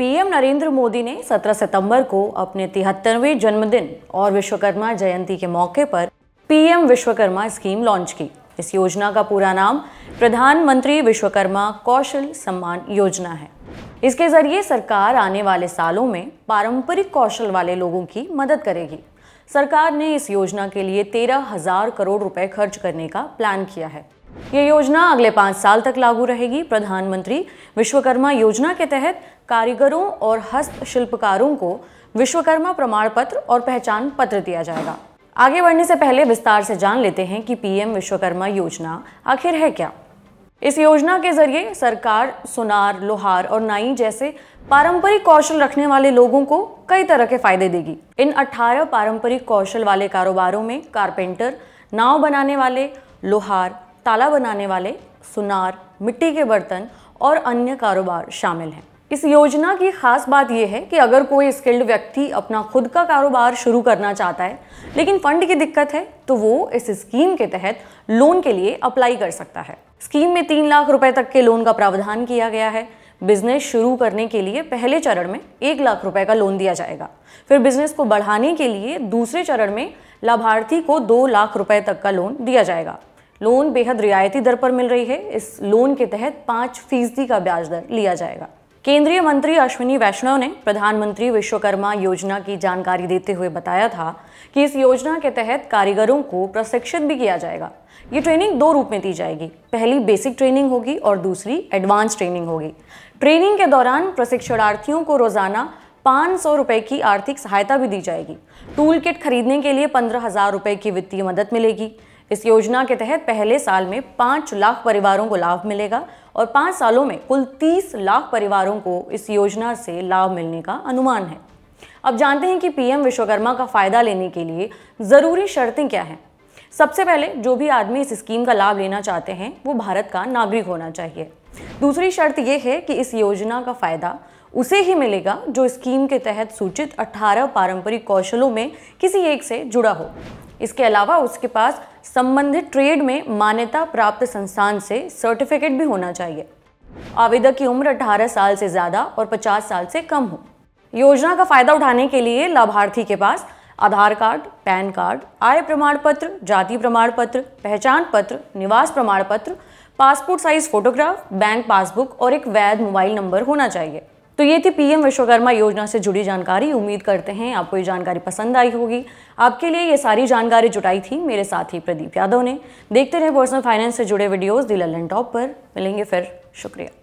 PM Narendra Modi ने 17 सितंबर को अपने तिहत्तरवें जन्मदिन और विश्वकर्मा जयंती के मौके पर पीएम विश्वकर्मा स्कीम लॉन्च की इस योजना का पूरा नाम प्रधानमंत्री विश्वकर्मा कौशल सम्मान योजना है इसके जरिए सरकार आने वाले सालों में पारंपरिक कौशल वाले लोगों की मदद करेगी सरकार ने इस योजना के लिए तेरह हजार करोड़ रुपए खर्च करने का प्लान किया है ये योजना अगले पाँच साल तक लागू रहेगी प्रधानमंत्री विश्वकर्मा योजना के तहत कारीगरों और हस्तशिल्पकारों को विश्वकर्मा प्रमाण पत्र और पहचान पत्र दिया जाएगा आगे बढ़ने से पहले विस्तार से जान लेते हैं कि पीएम विश्वकर्मा योजना आखिर है क्या इस योजना के जरिए सरकार सुनार लोहार और नाई जैसे पारंपरिक कौशल रखने वाले लोगों को कई तरह के फायदे देगी इन 18 पारंपरिक कौशल वाले कारोबारों में कारपेंटर नाव बनाने वाले लोहार ताला बनाने वाले सुनार मिट्टी के बर्तन और अन्य कारोबार शामिल हैं इस योजना की खास बात यह है कि अगर कोई स्किल्ड व्यक्ति अपना खुद का कारोबार शुरू करना चाहता है लेकिन फंड की दिक्कत है तो वो इस स्कीम के तहत लोन के लिए अप्लाई कर सकता है स्कीम में तीन लाख रुपए तक के लोन का प्रावधान किया गया है बिजनेस शुरू करने के लिए पहले चरण में एक लाख रुपए का लोन दिया जाएगा फिर बिजनेस को बढ़ाने के लिए दूसरे चरण में लाभार्थी को दो लाख रुपए तक का लोन दिया जाएगा लोन बेहद रियायती दर पर मिल रही है इस लोन के तहत पाँच फीसदी का ब्याज दर लिया जाएगा केंद्रीय मंत्री अश्विनी वैष्णव ने प्रधानमंत्री विश्वकर्मा योजना की जानकारी देते हुए बताया था कि इस योजना के तहत कारीगरों को प्रशिक्षित भी किया जाएगा ये ट्रेनिंग दो रूप में दी जाएगी पहली बेसिक ट्रेनिंग होगी और दूसरी एडवांस ट्रेनिंग होगी ट्रेनिंग के दौरान प्रशिक्षणार्थियों को रोजाना पाँच सौ रुपये की आर्थिक सहायता भी दी जाएगी टूल किट खरीदने के लिए पंद्रह हज़ार रुपये की वित्तीय मदद मिलेगी इस योजना के तहत पहले साल में पाँच लाख परिवारों को लाभ मिलेगा और पाँच सालों में कुल तीस लाख परिवारों को इस योजना से लाभ मिलने का अनुमान है अब जानते हैं कि पीएम विश्वकर्मा का फायदा लेने के लिए ज़रूरी शर्तें क्या हैं सबसे पहले जो भी आदमी इस स्कीम का लाभ लेना चाहते हैं वो भारत का नागरिक होना चाहिए दूसरी शर्त ये है कि इस योजना का फायदा उसे ही मिलेगा जो स्कीम के तहत सूचित 18 पारंपरिक कौशलों में किसी एक से जुड़ा हो इसके अलावा उसके पास संबंधित ट्रेड में मान्यता प्राप्त संस्थान से सर्टिफिकेट भी होना चाहिए आवेदक की उम्र 18 साल से ज़्यादा और 50 साल से कम हो योजना का फायदा उठाने के लिए लाभार्थी के पास आधार कार्ड पैन कार्ड आय प्रमाण पत्र जाति प्रमाण पत्र पहचान पत्र निवास प्रमाण पत्र passport size photograph bank passbook और एक वैध मोबाइल नंबर होना चाहिए तो ये थी पीएम विश्वकर्मा योजना से जुड़ी जानकारी उम्मीद करते हैं आपको ये जानकारी पसंद आई होगी आपके लिए ये सारी जानकारी जुटाई थी मेरे साथ ही प्रदीप यादव ने देखते रहे पर्सनल फाइनेंस से जुड़े वीडियोज़ दी टॉप पर मिलेंगे फिर शुक्रिया